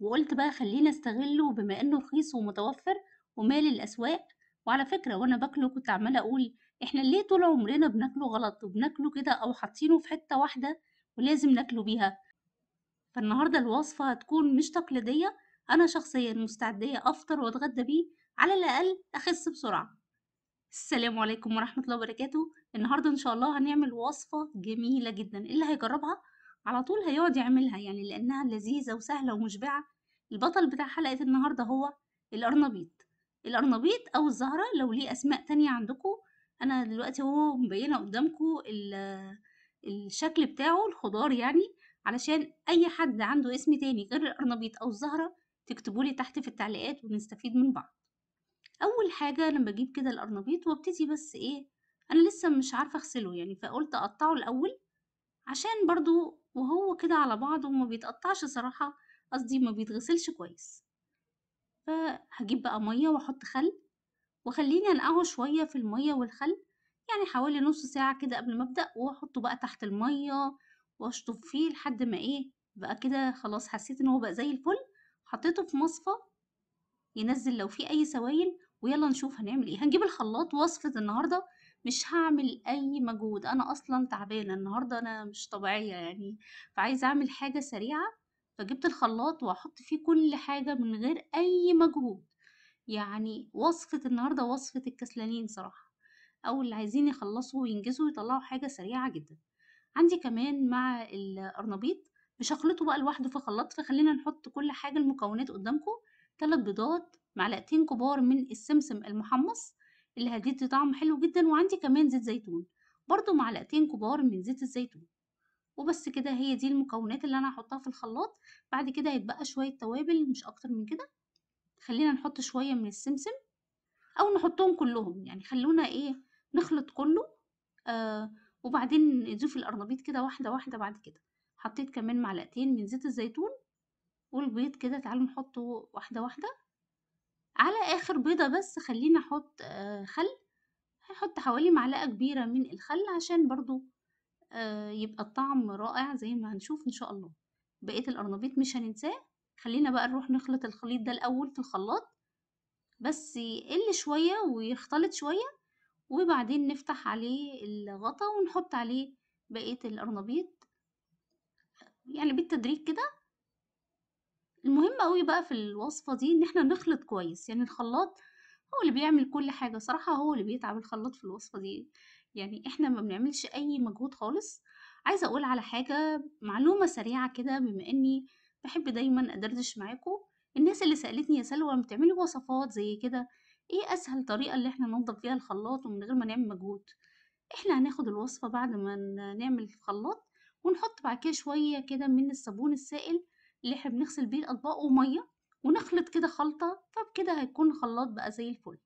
وقلت بقى خلينا استغله بما انه رخيص ومتوفر ومال الاسواق وعلى فكرة وانا باكله كنت عمالة اقول احنا ليه طول عمرنا بناكله غلط وبناكله كده او حاطينه في حتة واحدة ولازم ناكله بيها فالنهاردة الوصفة هتكون مش تقليدية انا شخصيا مستعدية افطر واتغدى بيه على الاقل اخس بسرعة السلام عليكم ورحمة الله وبركاته النهاردة ان شاء الله هنعمل وصفة جميلة جدا إيه اللي هيجربها على طول هيقعد يعملها يعني لأنها لذيذة وسهلة ومشبعة البطل بتاع حلقة النهاردة هو الارنبيط الارنبيط أو الزهرة لو ليه أسماء تانية عندكم أنا دلوقتي هو مبينة قدامكم الشكل بتاعه الخضار يعني علشان أي حد عنده اسم تاني غير الارنبيط أو الزهرة تكتبولي تحت في التعليقات ونستفيد من بعض أول حاجة لما بجيب كده الارنبيط وابتدي بس إيه أنا لسه مش عارفة أغسله يعني فقلت أقطعه الأول عشان برضو وهو كده على بعضه وما بيتقطعش صراحة قصدي ما بيتغسلش كويس فهجيب بقى مية واحط خل وخليني انقعه شوية في المية والخل يعني حوالي نص ساعة كده قبل ما ابدأ واحطه بقى تحت المية واشطف فيه لحد ما ايه بقى كده خلاص حسيت ان هو بقى زي الفل حطيته في مصفى ينزل لو في اي سوائل ويلا نشوف هنعمل ايه هنجيب الخلاط وصفة النهاردة مش هعمل أي مجهود أنا أصلا تعبانة النهاردة أنا مش طبيعية يعني فعايزة أعمل حاجة سريعة فجبت الخلاط واحط فيه كل حاجة من غير أي مجهود يعني وصفة النهاردة وصفة الكسلانين صراحة أو اللي عايزين يخلصوا وينجزوا ويطلعوا حاجة سريعة جدا عندي كمان مع القرنبيط مش هخلطه بقى لوحده في خلاط فخلينا نحط كل حاجة المكونات قدامكم ثلاث بيضات معلقتين كبار من السمسم المحمص اللي هتدي طعم حلو جدا وعندي كمان زيت زيتون برضو معلقتين كبار من زيت الزيتون وبس كده هي دي المكونات اللي انا هحطها في الخلاط بعد كده هيتبقى شوية توابل مش اكتر من كده خلينا نحط شوية من السمسم او نحطهم كلهم يعني خلونا ايه نخلط كله آه وبعدين نضيف القرنبيط كده واحدة واحدة بعد كده حطيت كمان معلقتين من زيت الزيتون والبيض كده تعالوا نحطه واحدة واحدة على آخر بيضة بس خلينا أحط آه، خل هحط حوالي معلقة كبيرة من الخل عشان برضو آه، يبقى الطعم رائع زي ما هنشوف إن شاء الله بقية القرنبيط مش هننساه خلينا بقى نروح نخلط الخليط ده الأول في الخلاط بس يقل شوية ويختلط شوية وبعدين نفتح عليه الغطا ونحط عليه بقية القرنبيط يعني بالتدريج كده المهم أوي بقى في الوصفة دي إن إحنا نخلط كويس، يعني الخلاط هو اللي بيعمل كل حاجة، صراحة هو اللي بيتعب الخلاط في الوصفة دي، يعني إحنا ما بنعملش أي مجهود خالص. عايزة أقول على حاجة معلومة سريعة كده بما إني بحب دايمًا أدردش معاكم، الناس اللي سألتني يا سلوى بتعملي وصفات زي كده إيه أسهل طريقة اللي إحنا ننضف بيها الخلاط ومن غير ما نعمل مجهود؟ إحنا هناخد الوصفة بعد ما نعمل الخلاط ونحط بعد كده شوية كده من الصابون السائل اللي احنا بنغسل بيه الاطباق وميه ونخلط كده خلطه فبكده هيكون الخلاط بقى زي الفل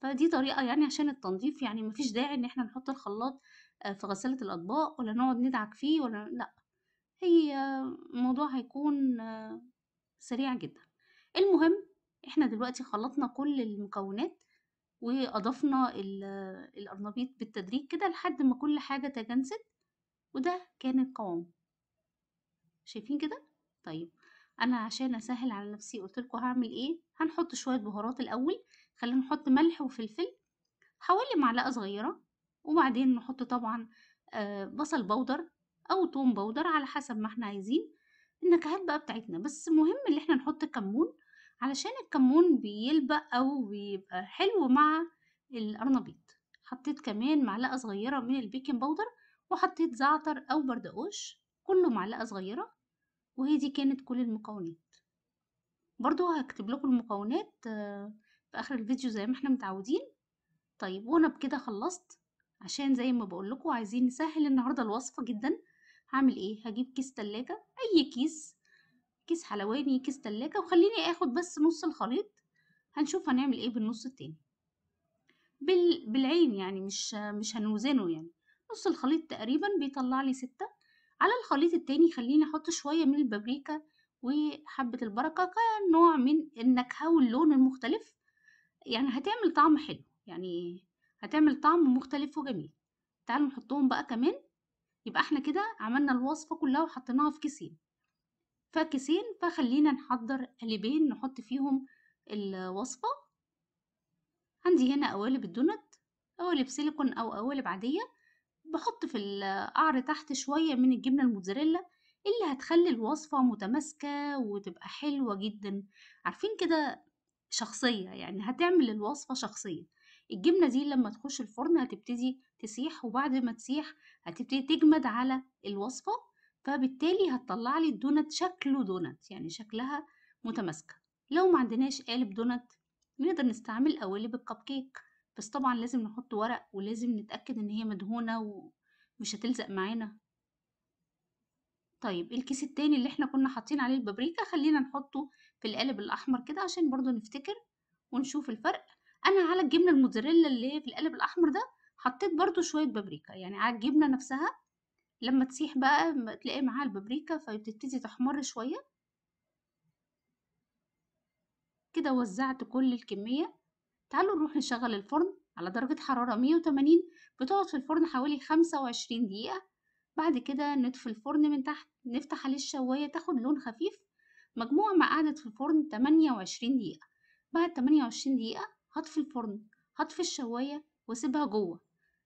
فدي طريقه يعني عشان التنظيف يعني مفيش داعي ان احنا نحط الخلاط آه، في غساله الاطباق ولا نقعد ندعك فيه ولا لا هي الموضوع هيكون آه، سريع جدا المهم احنا دلوقتي خلطنا كل المكونات واضفنا الارنبيط بالتدريج كده لحد ما كل حاجه تجانست وده كان القوام شايفين كده طيب انا عشان اسهل على نفسي قلت لكم هعمل ايه هنحط شويه بهارات الاول خلينا نحط ملح وفلفل حوالي معلقه صغيره وبعدين نحط طبعا آه، بصل بودر او توم بودر على حسب ما احنا عايزين النكهات بقى بتاعتنا بس مهم ان احنا نحط كمون علشان الكمون بيلبق او بيبقى حلو مع القرنبيط حطيت كمان معلقه صغيره من البيكنج باودر وحطيت زعتر او بردقوش كله معلقه صغيره وهي دي كانت كل المكونات برضو هكتب لكم المكونات آه، في اخر الفيديو زي ما احنا متعودين طيب وانا بكده خلصت عشان زي ما بقول لكم عايزين نسهل النهارده الوصفه جدا هعمل ايه هجيب كيس تلاجة اي كيس كيس حلواني كيس تلاجة وخليني اخد بس نص الخليط هنشوف هنعمل ايه بالنص التاني بال... بالعين يعني مش مش هنوزنه يعني نص الخليط تقريبا بيطلع لي ستة على الخليط التاني خليني أحط شوية من البابريكا وحبة البركة كنوع من النكهة واللون المختلف يعني هتعمل طعم حلو يعني هتعمل طعم مختلف وجميل تعالوا نحطهم بقى كمان يبقى احنا كده عملنا الوصفة كلها وحطيناها في كيسين فكيسين فخلينا نحضر قالبين نحط فيهم الوصفة عندي هنا قوالب الدونت قوالب سيليكون أو قوالب عادية بحط في القعر تحت شوية من الجبنة الموتزاريلا اللي هتخلي الوصفة متماسكة وتبقى حلوة جدا عارفين كده شخصية يعني هتعمل الوصفة شخصية الجبنة دي لما تخش الفرن هتبتدي تسيح وبعد ما تسيح هتبتدي تجمد على الوصفة فبالتالي هتطلع لي الدونت شكله دونت يعني شكلها متماسكة لو ما عندناش قالب دونت نقدر نستعمل قوالب الكب كيك بس طبعا لازم نحط ورق ولازم نتأكد ان هي مدهونة ومش هتلزق معانا طيب الكيس التاني اللي احنا كنا حاطين عليه البابريكا خلينا نحطه في القالب الاحمر كده عشان برضو نفتكر ونشوف الفرق انا على الجبنة الموتزاريلا اللي في القالب الاحمر ده حطيت برضو شوية بابريكا يعني على الجبنة نفسها لما تسيح بقى تلاقي معاها البابريكا فبتبتدي تحمر شوية كده وزعت كل الكمية تعالوا نروح نشغل الفرن على درجة حرارة 180 بتقعد في الفرن حوالي 25 دقيقة بعد كده نطفي الفرن من تحت نفتح عليه الشواية تاخد لون خفيف مجموع ما قعدت في الفرن 28 دقيقة بعد 28 دقيقة هطفي الفرن هطفي الشواية واسيبها جوه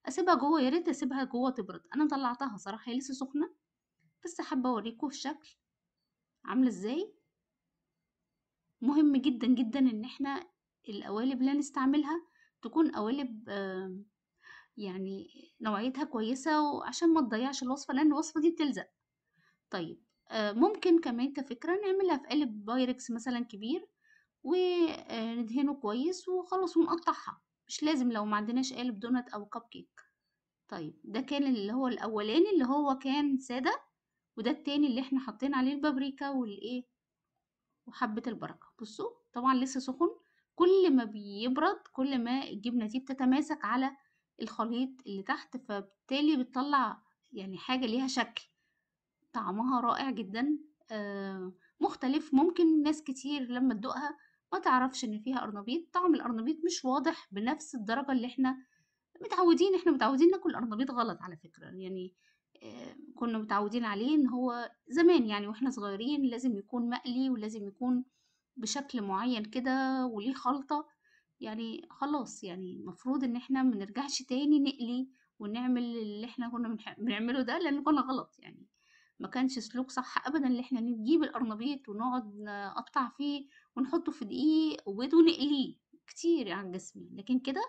اسيبها جوه يا ريت اسيبها جوه تبرد انا طلعتها صراحة هي لسه سخنة بس حابة اوريكم الشكل عاملة ازاي مهم جدا جدا ان احنا القوالب اللي هنستعملها تكون قوالب يعني نوعيتها كويسة وعشان ما تضيعش الوصفة لأن الوصفة دي بتلزق طيب آه، ممكن كمان كفكرة نعملها في قالب بايركس مثلا كبير وندهنه كويس وخلاص ونقطعها مش لازم لو ما عندناش قالب دونات أو كب كيك طيب ده كان اللي هو الأولاني اللي هو كان سادة وده التاني اللي احنا حاطين عليه البابريكا والإيه وحبة البركة بصوا طبعا لسه سخن كل ما بيبرد كل ما الجبنة دي بتتماسك على الخليط اللي تحت فبالتالي بتطلع يعني حاجة ليها شكل طعمها رائع جدا آه، مختلف ممكن ناس كتير لما تدوقها ما تعرفش ان فيها قرنبيط طعم القرنبيط مش واضح بنفس الدرجة اللي احنا متعودين احنا متعودين ناكل قرنبيط غلط على فكرة يعني آه، كنا متعودين عليه ان هو زمان يعني واحنا صغيرين لازم يكون مقلي ولازم يكون بشكل معين كده وليه خلطة يعني خلاص يعني المفروض ان احنا منرجعش تاني نقلي ونعمل اللي احنا كنا بنعمله ده لان كنا غلط يعني ما كانش سلوك صح ابدا اللي احنا نجيب القرنبيط ونقعد نقطع فيه ونحطه في دقيق وبيض ونقليه كتير عن جسمي لكن كده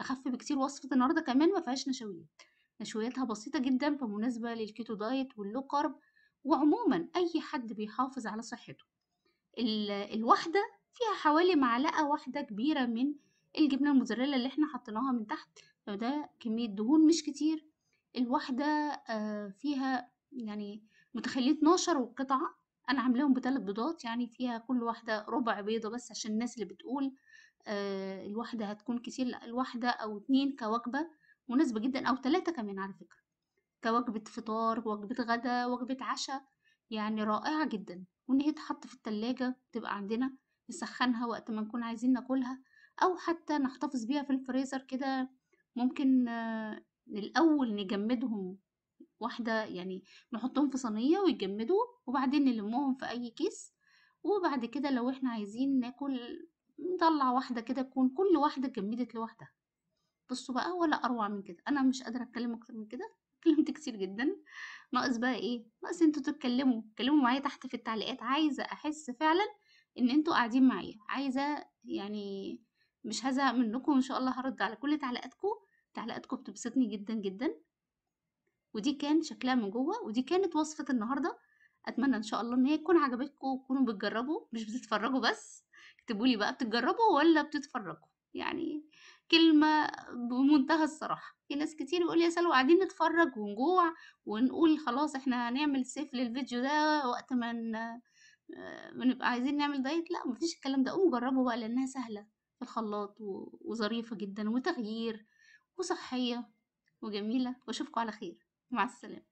اخف بكتير وصفة النهاردة كمان ما فيهاش نشويات نشوياتها بسيطة جدا فمناسبة للكيتو دايت واللو كارب وعموما اي حد بيحافظ على صحته الواحدة فيها حوالي معلقة واحدة كبيرة من الجبنة الموزاريلا اللي احنا حطيناها من تحت لو ده كمية دهون مش كتير الواحدة آه، فيها يعني متخيلين 12 قطعة أنا عاملاهم بثلاث بيضات يعني فيها كل واحدة ربع بيضة بس عشان الناس اللي بتقول آه، الواحدة هتكون كتير لا الواحدة أو اتنين كوجبة مناسبة جدا أو تلاتة كمان على فكرة كوجبة فطار وجبة غدا وجبة عشاء يعني رائعة جدا وإن هي تحط في التلاجة تبقى عندنا نسخنها وقت ما نكون عايزين ناكلها أو حتى نحتفظ بيها في الفريزر كده ممكن آه، الأول نجمدهم واحدة يعني نحطهم في صينية ويجمدوا وبعدين نلمهم في أي كيس وبعد كده لو احنا عايزين ناكل نطلع واحدة كده تكون كل واحدة جمدت لوحدها بصوا بقى ولا أروع من كده أنا مش قادرة أتكلم أكتر من كده اتكلمت كتير جدا ناقص بقى ايه ناقص انتوا تتكلموا اتكلموا معايا تحت في التعليقات عايزه احس فعلا ان انتوا قاعدين معايا عايزه يعني مش هزهق منكم ان شاء الله هرد على كل تعليقاتكم تعليقاتكم بتبسطني جدا جدا ودي كان شكلها من جوه ودي كانت وصفه النهارده اتمنى ان شاء الله ان هي تكون عجبتكم وتكونوا بتجربوا مش بتتفرجوا بس اكتبوا لي بقى بتجربوا ولا بتتفرجوا يعني كلمة بمنتهى الصراحة في ناس كتير بيقول يا سلوى قاعدين نتفرج ونجوع ونقول خلاص احنا هنعمل سيف للفيديو ده وقت ما آه، نبقى عايزين نعمل دايت لا مفيش الكلام ده قوموا جربوا بقى لانها سهلة في الخلاط وظريفة جدا وتغيير وصحية وجميلة واشوفكم على خير مع السلامة